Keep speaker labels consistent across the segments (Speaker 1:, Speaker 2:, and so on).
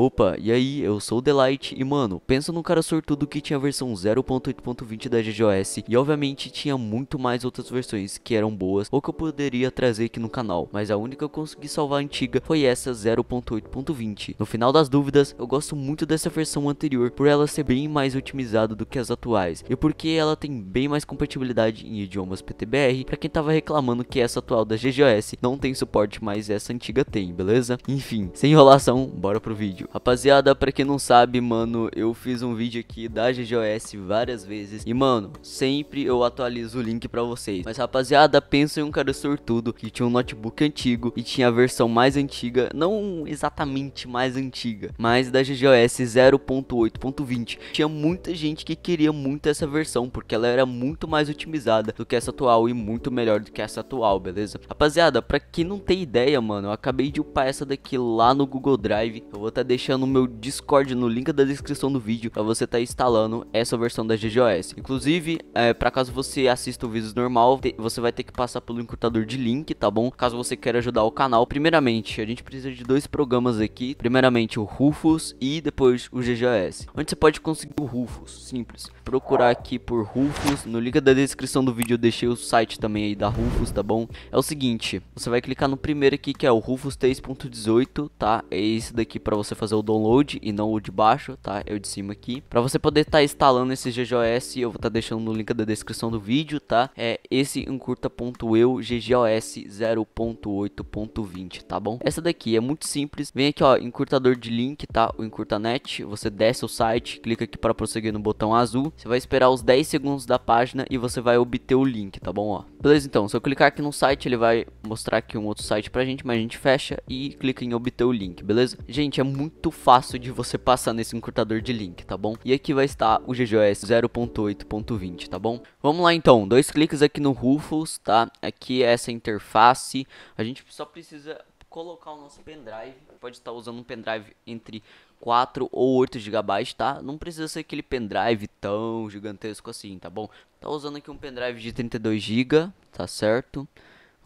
Speaker 1: Opa, e aí, eu sou o Delight e mano, pensa num cara sortudo que tinha a versão 0.8.20 da GGOS e obviamente tinha muito mais outras versões que eram boas ou que eu poderia trazer aqui no canal, mas a única que eu consegui salvar antiga foi essa 0.8.20. No final das dúvidas, eu gosto muito dessa versão anterior por ela ser bem mais otimizada do que as atuais e porque ela tem bem mais compatibilidade em idiomas PTBR para quem tava reclamando que essa atual da GGOS não tem suporte, mas essa antiga tem, beleza? Enfim, sem enrolação, bora pro vídeo. Rapaziada, pra quem não sabe, mano, eu fiz um vídeo aqui da GGOS várias vezes. E, mano, sempre eu atualizo o link pra vocês. Mas, rapaziada, pensa em um cara sortudo que tinha um notebook antigo e tinha a versão mais antiga. Não exatamente mais antiga, mas da GGOS 0.8.20. Tinha muita gente que queria muito essa versão, porque ela era muito mais otimizada do que essa atual e muito melhor do que essa atual, beleza? Rapaziada, pra quem não tem ideia, mano, eu acabei de upar essa daqui lá no Google Drive. Eu vou estar tá deixando deixando o meu Discord no link da descrição do vídeo para você estar tá instalando essa versão da GGOS. Inclusive, é, para caso você assista o vídeo normal, te, você vai ter que passar pelo encurtador de link, tá bom? Caso você queira ajudar o canal, primeiramente, a gente precisa de dois programas aqui. Primeiramente o Rufus e depois o GGOS. Onde você pode conseguir o Rufus? Simples. Procurar aqui por Rufus. No link da descrição do vídeo eu deixei o site também aí da Rufus, tá bom? É o seguinte, você vai clicar no primeiro aqui que é o Rufus 3.18, tá? É esse daqui para você fazer o download e não o de baixo, tá? É o de cima aqui. Para você poder estar tá instalando esse GGOS, eu vou estar tá deixando no link da descrição do vídeo, tá? É esse encurta.eu GGOS 0.8.20, tá bom? Essa daqui é muito simples. Vem aqui, ó, encurtador de link, tá? O encurtanet. Você desce o site, clica aqui para prosseguir no botão azul. Você vai esperar os 10 segundos da página e você vai obter o link, tá bom, ó? Beleza, então, se eu clicar aqui no site, ele vai mostrar aqui um outro site pra gente, mas a gente fecha e clica em obter o link, beleza? Gente, é muito muito fácil de você passar nesse encurtador de link, tá bom? E aqui vai estar o GGOS 0.8.20, tá bom? Vamos lá então, dois cliques aqui no Rufus, tá? Aqui é essa interface, a gente só precisa colocar o nosso pendrive, pode estar usando um pendrive entre 4 ou 8 GB, tá? Não precisa ser aquele pendrive tão gigantesco assim, tá bom? Tá usando aqui um pendrive de 32 GB, tá certo?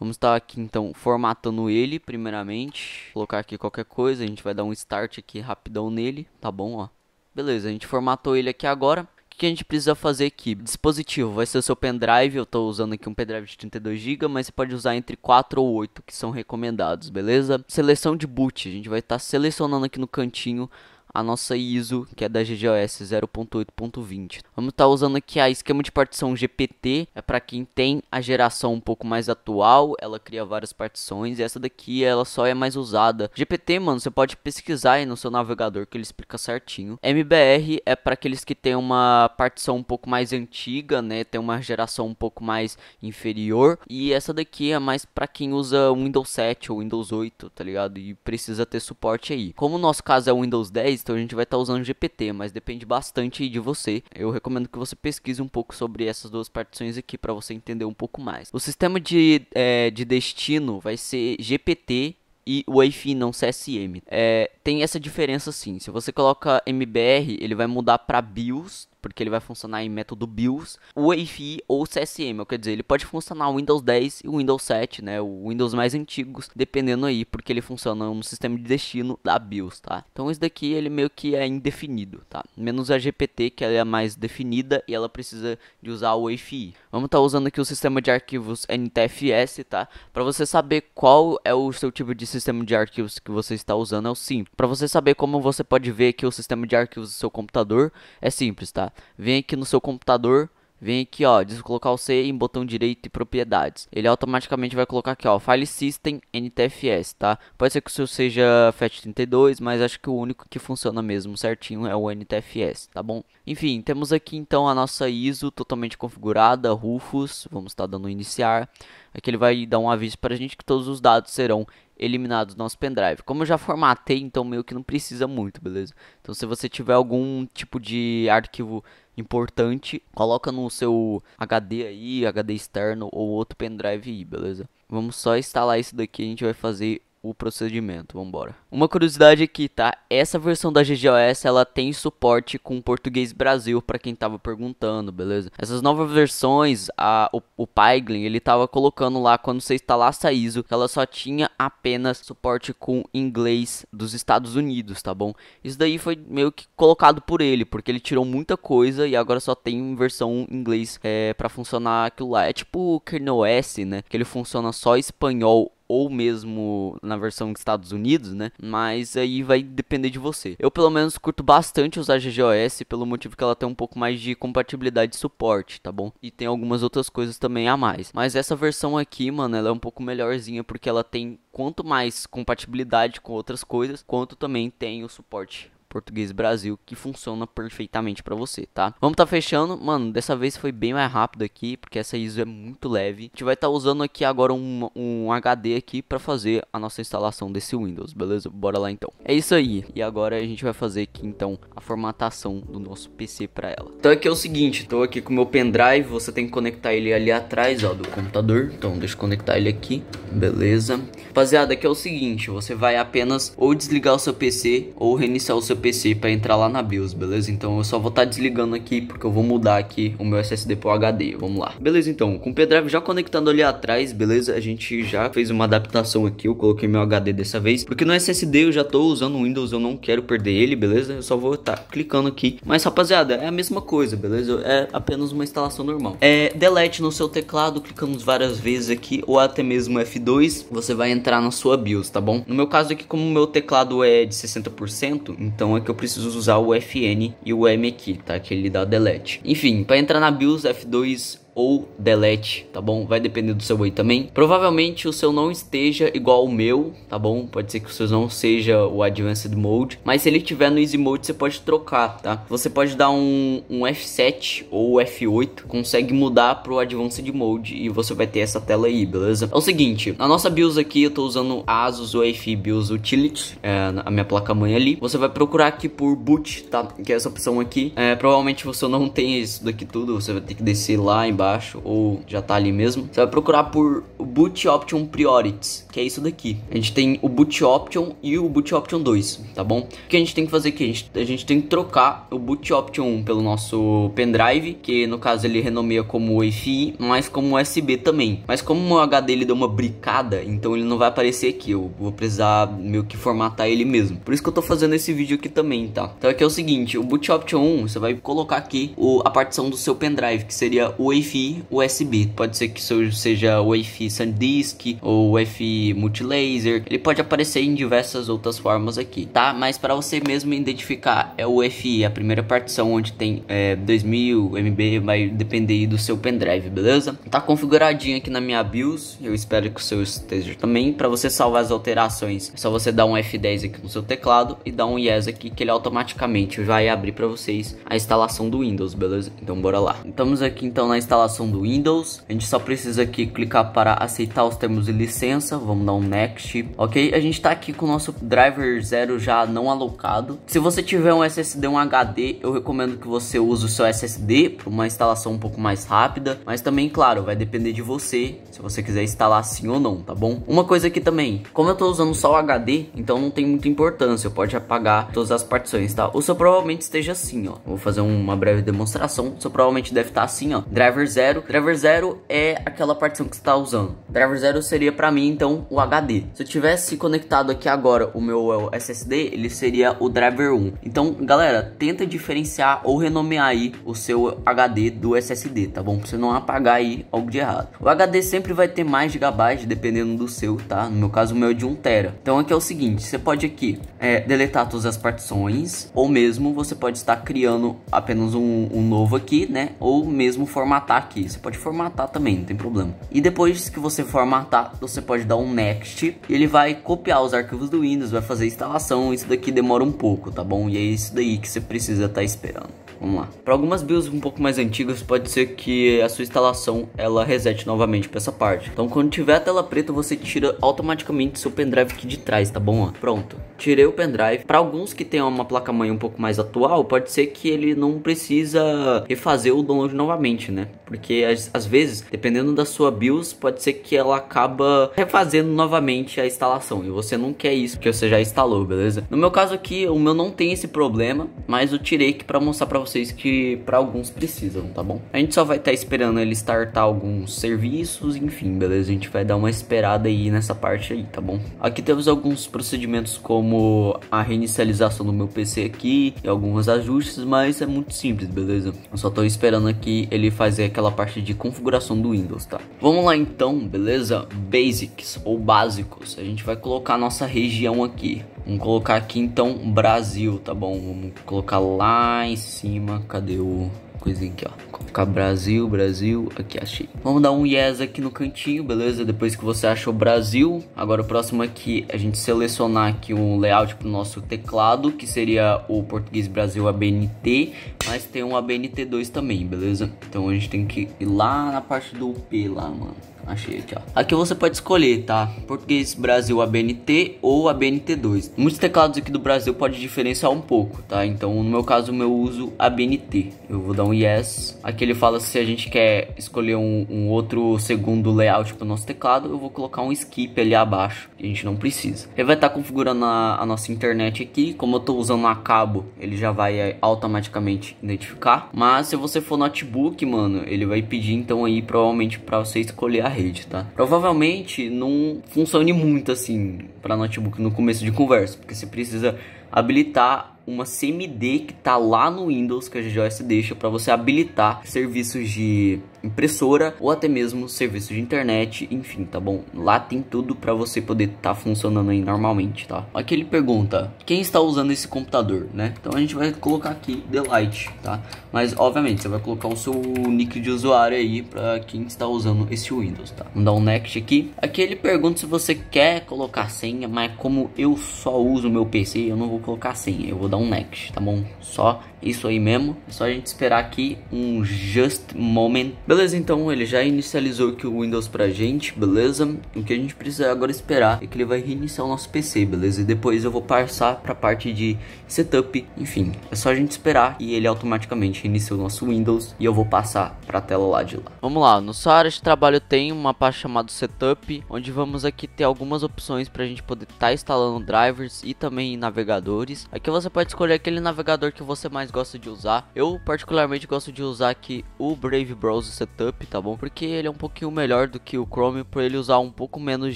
Speaker 1: Vamos estar tá aqui então formatando ele primeiramente. Colocar aqui qualquer coisa, a gente vai dar um start aqui rapidão nele, tá bom, ó. Beleza, a gente formatou ele aqui agora. O que a gente precisa fazer aqui? Dispositivo, vai ser o seu pendrive, eu estou usando aqui um pendrive de 32GB, mas você pode usar entre 4 ou 8 que são recomendados, beleza? Seleção de boot, a gente vai estar tá selecionando aqui no cantinho a nossa ISO, que é da GGOS 0.8.20. Vamos estar tá usando aqui a esquema de partição GPT, é para quem tem a geração um pouco mais atual, ela cria várias partições, e essa daqui ela só é mais usada. GPT, mano, você pode pesquisar aí no seu navegador que ele explica certinho. MBR é para aqueles que tem uma partição um pouco mais antiga, né, tem uma geração um pouco mais inferior, e essa daqui é mais para quem usa Windows 7 ou Windows 8, tá ligado? E precisa ter suporte aí. Como o nosso caso é o Windows 10, lista, a gente vai estar tá usando GPT, mas depende bastante de você. Eu recomendo que você pesquise um pouco sobre essas duas partições aqui para você entender um pouco mais. O sistema de, é, de destino vai ser GPT e o fi não CSM. É, tem essa diferença sim. Se você coloca MBR, ele vai mudar para BIOS porque ele vai funcionar em método BIOS, UEFI ou CSM, ou quer dizer, ele pode funcionar o Windows 10 e o Windows 7, né, o Windows mais antigos, dependendo aí, porque ele funciona no sistema de destino da BIOS, tá? Então isso daqui ele meio que é indefinido, tá? Menos a GPT, que ela é mais definida e ela precisa de usar o UEFI. Vamos estar tá usando aqui o sistema de arquivos NTFS, tá? Para você saber qual é o seu tipo de sistema de arquivos que você está usando, é o sim. Para você saber como você pode ver que o sistema de arquivos do seu computador, é simples, tá? vem aqui no seu computador, vem aqui, ó, descolocar o C em botão direito e propriedades. Ele automaticamente vai colocar aqui, ó, File System NTFS, tá? Pode ser que o seu seja FAT32, mas acho que o único que funciona mesmo certinho é o NTFS, tá bom? Enfim, temos aqui então a nossa ISO totalmente configurada, Rufus, vamos estar tá dando iniciar. Aqui ele vai dar um aviso para a gente que todos os dados serão eliminados do nosso pendrive. Como eu já formatei, então meio que não precisa muito, beleza? Então se você tiver algum tipo de arquivo importante, coloca no seu HD aí, HD externo ou outro pendrive aí, beleza? Vamos só instalar isso daqui, a gente vai fazer o procedimento. Vamos embora. Uma curiosidade aqui, tá? Essa versão da GGOS, ela tem suporte com português Brasil para quem tava perguntando, beleza? Essas novas versões, a, o, o ele tava colocando lá quando você instalasse a ISO, que ela só tinha apenas suporte com inglês dos Estados Unidos, tá bom? Isso daí foi meio que colocado por ele, porque ele tirou muita coisa e agora só tem versão inglês é, para funcionar aquilo lá. É tipo o kernel S, né? Que ele funciona só espanhol ou mesmo na versão dos Estados Unidos, né? Mas aí vai depender de você. Eu pelo menos curto bastante usar GGOS pelo motivo que ela tem um pouco mais de compatibilidade e suporte, tá bom? E tem algumas outras coisas também a mais. Mas essa versão aqui, mano, ela é um pouco melhorzinha porque ela tem quanto mais compatibilidade com outras coisas, quanto também tem o suporte Português Brasil, que funciona perfeitamente para você, tá? Vamos tá fechando. Mano, dessa vez foi bem mais rápido aqui, porque essa ISO é muito leve. A gente vai estar tá usando aqui agora um, um HD aqui para fazer a nossa instalação desse Windows, beleza? Bora lá então. É isso aí. E agora a gente vai fazer aqui então a formatação do nosso PC para ela. Então aqui é o seguinte, tô aqui com o meu pendrive, você tem que conectar ele ali atrás, ó, do computador. Então deixa eu conectar ele aqui, beleza? Rapaziada, aqui é o seguinte, você vai apenas ou desligar o seu PC ou reiniciar o seu PC para entrar lá na BIOS, beleza? Então eu só vou estar tá desligando aqui porque eu vou mudar aqui o meu SSD para o HD, vamos lá. Beleza, então, com o pendrive já conectado ali atrás, beleza? A gente já fez uma adaptação aqui, eu coloquei meu HD dessa vez, porque no SSD eu já tô usando o Windows, eu não quero perder ele, beleza? Eu só vou estar tá clicando aqui. Mas rapaziada, é a mesma coisa, beleza? É apenas uma instalação normal. É delete no seu teclado, clicamos várias vezes aqui, ou até mesmo F2, você vai entrar na sua BIOS, tá bom? No meu caso aqui, como o meu teclado é de 60%, então é que eu preciso usar o FN e o M aqui, tá? Que ele dá delete. Enfim, para entrar na BIOS F2 ou delete, tá bom? Vai depender do seu Whey também. Provavelmente o seu não esteja igual ao meu, tá bom? Pode ser que o seu não seja o Advanced Mode, mas se ele tiver no Easy Mode você pode trocar, tá? Você pode dar um, um F7 ou F8, consegue mudar pro Advanced Mode e você vai ter essa tela aí, beleza? É o seguinte, na nossa BIOS aqui eu tô usando Asus UEFI BIOS Utility, é, a minha placa-mãe ali. Você vai procurar aqui por boot, tá? Que é essa opção aqui. É, provavelmente você não tem isso daqui tudo, você vai ter que descer lá embaixo baixo ou já tá ali mesmo, você vai procurar por Boot Option Priorities, que é isso daqui. A gente tem o Boot Option e o Boot Option 2, tá bom? O que a gente tem que fazer aqui? A gente, a gente tem que trocar o Boot Option 1 pelo nosso pendrive, que no caso ele renomeia como Wi-Fi, mas como USB também. Mas como o HD ele deu uma bricada, então ele não vai aparecer aqui. Eu vou precisar meio que formatar ele mesmo. Por isso que eu tô fazendo esse vídeo aqui também, tá? Então aqui é o seguinte, o Boot Option 1, você vai colocar aqui o, a partição do seu pendrive, que seria o Wi-Fi Wi-Fi USB. Pode ser que seja Wi-Fi SanDisk ou Wi-Fi Multilaser. Ele pode aparecer em diversas outras formas aqui, tá? Mas para você mesmo identificar, é o Wi-Fi, a primeira partição onde tem é, 2000 MB, vai depender do seu pendrive, beleza? Tá configuradinho aqui na minha BIOS, eu espero que o seu esteja também. Para você salvar as alterações, é só você dar um F10 aqui no seu teclado e dar um Yes aqui, que ele automaticamente vai abrir para vocês a instalação do Windows, beleza? Então bora lá. Estamos aqui então na instalação instalação do Windows. A gente só precisa aqui clicar para aceitar os termos de licença. Vamos dar um next, ok? A gente está aqui com o nosso driver zero já não alocado. Se você tiver um SSD, um HD, eu recomendo que você use o seu SSD para uma instalação um pouco mais rápida. Mas também, claro, vai depender de você, se você quiser instalar assim ou não, tá bom? Uma coisa aqui também, como eu estou usando só o HD, então não tem muita importância, pode apagar todas as partições, tá? O seu provavelmente esteja assim, ó. Vou fazer uma breve demonstração. O seu provavelmente deve estar tá assim, ó. Driver Zero. Driver Zero é aquela partição que você está usando. Driver Zero seria para mim, então, o HD. Se eu tivesse conectado aqui agora o meu SSD, ele seria o Driver 1. Então, galera, tenta diferenciar ou renomear aí o seu HD do SSD, tá bom? Pra você não apagar aí algo de errado. O HD sempre vai ter mais gigabytes, dependendo do seu, tá? No meu caso, o meu é de 1 tera. Então, aqui é o seguinte, você pode aqui é, deletar todas as partições, ou mesmo você pode estar criando apenas um, um novo aqui, né? Ou mesmo formatar aqui. Você pode formatar também, não tem problema. E depois que você formatar, você pode dar um next. ele vai copiar os arquivos do Windows, vai fazer a instalação. Isso daqui demora um pouco, tá bom? E é isso daí que você precisa estar tá esperando. Vamos lá. Para algumas builds um pouco mais antigas, pode ser que a sua instalação ela resete novamente para essa parte. Então, quando tiver a tela preta, você tira automaticamente seu pendrive aqui de trás, tá bom? Pronto. Tirei o pendrive. Para alguns que tem uma placa-mãe um pouco mais atual, pode ser que ele não precisa refazer o download novamente, né? Porque às vezes, dependendo da sua BIOS, pode ser que ela acaba refazendo novamente a instalação. E você não quer isso, porque você já instalou, beleza? No meu caso aqui, o meu não tem esse problema, mas eu tirei aqui para mostrar para vocês que para alguns precisam, tá bom? A gente só vai estar tá esperando ele startar alguns serviços, enfim, beleza? A gente vai dar uma esperada aí nessa parte aí, tá bom? Aqui temos alguns procedimentos como a reinicialização do meu PC aqui e alguns ajustes, mas é muito simples, beleza? Eu só tô esperando aqui ele fazer aquela parte de configuração do Windows, tá? Vamos lá então, beleza? Basics ou básicos. A gente vai colocar nossa região aqui. Vamos colocar aqui então Brasil, tá bom? Vamos colocar lá em cima. Cadê o coisinha aqui, ó? colocar Brasil, Brasil. Aqui, achei. Vamos dar um yes aqui no cantinho, beleza? Depois que você achou Brasil. Agora o próximo aqui, a gente selecionar aqui um layout pro nosso teclado, que seria o português Brasil ABNT. Mas tem um ABNT2 também, beleza? Então a gente tem que ir lá na parte do P lá, mano. Achei aqui, ó. Aqui você pode escolher, tá? Português Brasil ABNT ou ABNT2. Muitos teclados aqui do Brasil pode diferenciar um pouco, tá? Então, no meu caso, o meu uso ABNT. Eu vou dar um yes. Aqui ele fala se a gente quer escolher um, um outro segundo layout para o nosso teclado, eu vou colocar um skip ali abaixo, que a gente não precisa. Ele vai estar tá configurando a, a, nossa internet aqui. Como eu estou usando a cabo, ele já vai eh, automaticamente identificar. Mas se você for notebook, mano, ele vai pedir então aí provavelmente para você escolher a rede, tá? Provavelmente não funcione muito assim para notebook no começo de conversa, porque você precisa habilitar uma CMD que tá lá no Windows que a GDOS deixa para você habilitar serviços de impressora ou até mesmo serviço de internet, enfim, tá bom? Lá tem tudo para você poder estar tá funcionando aí normalmente, tá? Aqui ele pergunta, quem está usando esse computador, né? Então a gente vai colocar aqui Delight, tá? Mas, obviamente, você vai colocar o seu nick de usuário aí para quem está usando esse Windows, tá? Vamos dar um next aqui. Aqui ele pergunta se você quer colocar senha, mas como eu só uso o meu PC, eu não vou colocar senha, eu vou dar um next, tá bom? Só isso aí mesmo, é só a gente esperar aqui um just moment Beleza, então ele já inicializou aqui o Windows pra gente, beleza? O que a gente precisa agora esperar é que ele vai reiniciar o nosso PC, beleza? E depois eu vou passar pra parte de setup, enfim, é só a gente esperar e ele automaticamente reinicia o nosso Windows e eu vou passar pra tela lá de lá. Vamos lá, no sua área de trabalho tem uma parte chamada setup, onde vamos aqui ter algumas opções pra gente poder estar tá instalando drivers e também navegadores. Aqui você pode escolher aquele navegador que você mais gosta de usar. Eu particularmente gosto de usar aqui o Brave Browser setup, tá bom? Porque ele é um pouquinho melhor do que o Chrome por ele usar um pouco menos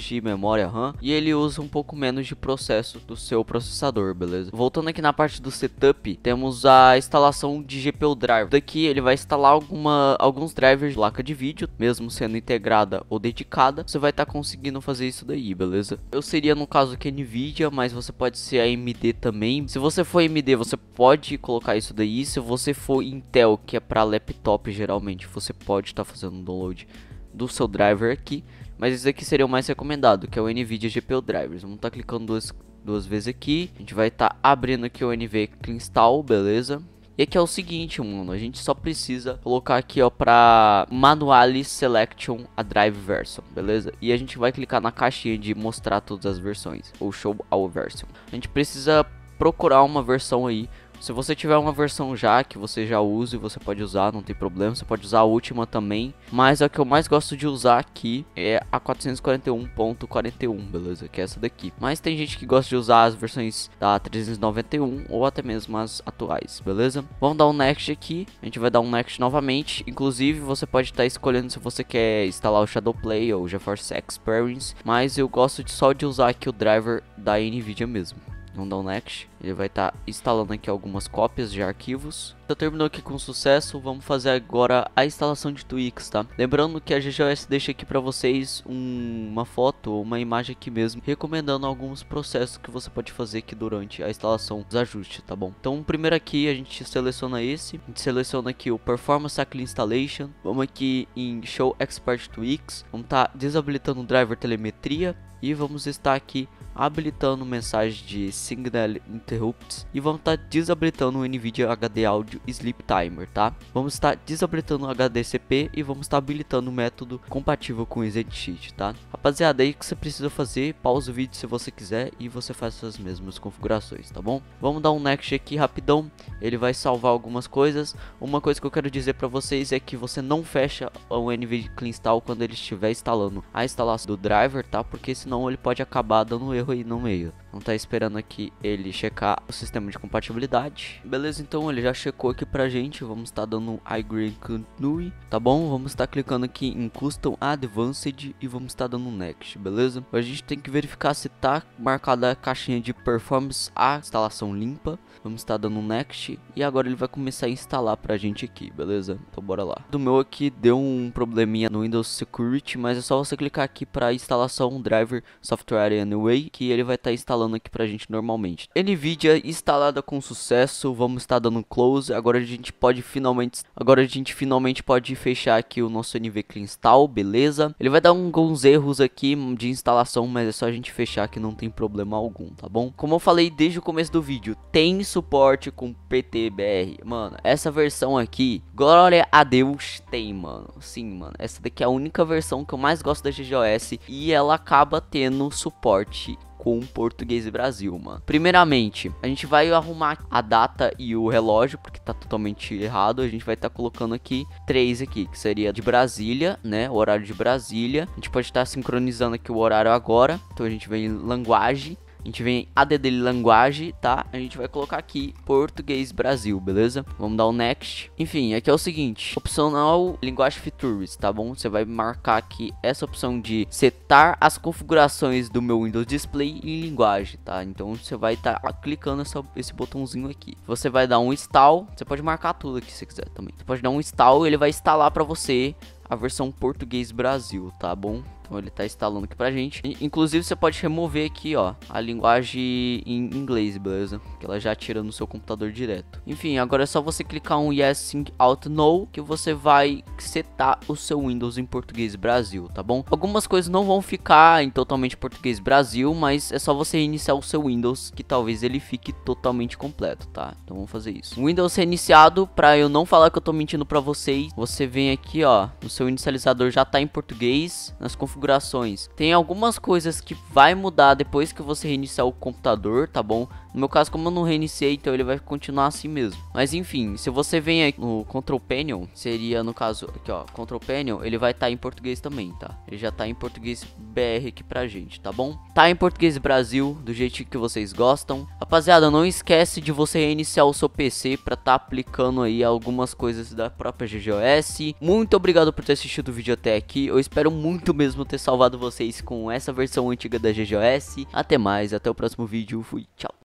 Speaker 1: de memória RAM e ele usa um pouco menos de processo do seu processador, beleza? Voltando aqui na parte do setup, temos a instalação de GPU Drive. Daqui ele vai instalar alguma, alguns drivers de placa de vídeo, mesmo sendo integrada ou dedicada, você vai estar tá conseguindo fazer isso daí, beleza? Eu seria no caso que NVIDIA, mas você pode ser AMD também. Se você for AMD, você pode colocar isso daí. Se você for Intel, que é para laptop geralmente, você pode pode estar tá fazendo um download do seu driver aqui. Mas esse aqui seria o mais recomendado, que é o NVIDIA GPU Drivers. Vamos estar tá clicando duas, duas vezes aqui. A gente vai estar tá abrindo aqui o NV Install, beleza? E aqui é o seguinte, mano, a gente só precisa colocar aqui, ó, pra Manually Selection a Drive Version, beleza? E a gente vai clicar na caixinha de mostrar todas as versões, ou Show All Version. A gente precisa procurar uma versão aí se você tiver uma versão já que você já e você pode usar, não tem problema. Você pode usar a última também. Mas a que eu mais gosto de usar aqui é a 441.41, beleza? Que é essa daqui. Mas tem gente que gosta de usar as versões da 391 ou até mesmo as atuais, beleza? Vamos dar um next aqui. A gente vai dar um next novamente. Inclusive, você pode estar tá escolhendo se você quer instalar o Shadow Play ou o GeForce Experience. Mas eu gosto de, só de usar aqui o driver da NVIDIA mesmo no next. Ele vai estar tá instalando aqui algumas cópias de arquivos. Então terminou aqui com sucesso, vamos fazer agora a instalação de Twix, tá? Lembrando que a GGOS deixa aqui para vocês um, uma foto ou uma imagem aqui mesmo, recomendando alguns processos que você pode fazer aqui durante a instalação dos ajustes, tá bom? Então primeiro aqui a gente seleciona esse, a gente seleciona aqui o Performance Cycle Installation, vamos aqui em Show Expert Twix, vamos estar tá desabilitando o driver telemetria, e vamos estar aqui habilitando mensagem de Signal Interrupts e vamos estar desabilitando o NVIDIA HD Audio Sleep Timer, tá? Vamos estar desabilitando o HDCP e vamos estar habilitando o método compatível com o Sheet, tá? Rapaziada, aí que você precisa fazer, pausa o vídeo se você quiser e você faz essas mesmas configurações, tá bom? Vamos dar um next aqui rapidão, ele vai salvar algumas coisas. Uma coisa que eu quero dizer para vocês é que você não fecha o NVIDIA Clean Install quando ele estiver instalando a instalação do driver, tá? Porque se senão ele pode acabar dando erro aí no meio. Não tá esperando aqui ele checar o sistema de compatibilidade. Beleza, então ele já checou aqui pra gente. Vamos estar tá dando um I agree continue, tá bom? Vamos estar tá clicando aqui em custom advanced e vamos estar tá dando next, beleza? A gente tem que verificar se tá marcada a caixinha de performance a instalação limpa Vamos estar tá dando um next e agora ele vai começar a instalar pra gente aqui, beleza? Então bora lá. Do meu aqui deu um probleminha no Windows Security, mas é só você clicar aqui pra instalação driver software anyway, que ele vai estar tá instalando aqui pra gente normalmente. NVIDIA instalada com sucesso, vamos estar tá dando close, agora a gente pode finalmente, agora a gente finalmente pode fechar aqui o nosso NVClean install, beleza? Ele vai dar alguns erros aqui de instalação, mas é só a gente fechar que não tem problema algum, tá bom? Como eu falei desde o começo do vídeo, tem isso suporte com PTBR. Mano, essa versão aqui, glória a Deus, tem, mano. Sim, mano. Essa daqui é a única versão que eu mais gosto da GGOS e ela acaba tendo suporte com Português Brasil, mano. Primeiramente, a gente vai arrumar a data e o relógio, porque tá totalmente errado. A gente vai estar tá colocando aqui três aqui, que seria de Brasília, né? O horário de Brasília. A gente pode estar tá sincronizando aqui o horário agora. Então a gente vem em linguagem a gente vem em ADD Language, tá? A gente vai colocar aqui Português Brasil, beleza? Vamos dar o Next. Enfim, aqui é o seguinte, opcional Linguagem Features, tá bom? Você vai marcar aqui essa opção de setar as configurações do meu Windows Display em linguagem, tá? Então você vai estar tá clicando essa, esse botãozinho aqui. Você vai dar um install, você pode marcar tudo aqui se quiser também. Você pode dar um install, e ele vai instalar pra você a versão português Brasil, tá bom? Então ele tá instalando aqui pra gente. Inclusive você pode remover aqui, ó, a linguagem em inglês, beleza? Que ela já tira no seu computador direto. Enfim, agora é só você clicar um Yes Sync Out No que você vai setar o seu Windows em português Brasil, tá bom? Algumas coisas não vão ficar em totalmente português Brasil, mas é só você reiniciar o seu Windows que talvez ele fique totalmente completo, tá? Então vamos fazer isso. Windows reiniciado, pra eu não falar que eu tô mentindo pra vocês, você vem aqui, ó, no seu inicializador já tá em português, nas configurações configurações. Tem algumas coisas que vai mudar depois que você reiniciar o computador, tá bom? No meu caso, como eu não reiniciei, então ele vai continuar assim mesmo. Mas enfim, se você vem aqui no Control Panel, seria no caso aqui ó, Control Panel, ele vai estar tá em português também, tá? Ele já tá em português BR aqui pra gente, tá bom? Tá em português Brasil, do jeito que vocês gostam. Rapaziada, não esquece de você reiniciar o seu PC pra tá aplicando aí algumas coisas da própria GGOS. Muito obrigado por ter assistido o vídeo até aqui. Eu espero muito mesmo ter salvado vocês com essa versão antiga da GGOS. Até mais, até o próximo vídeo, fui, tchau.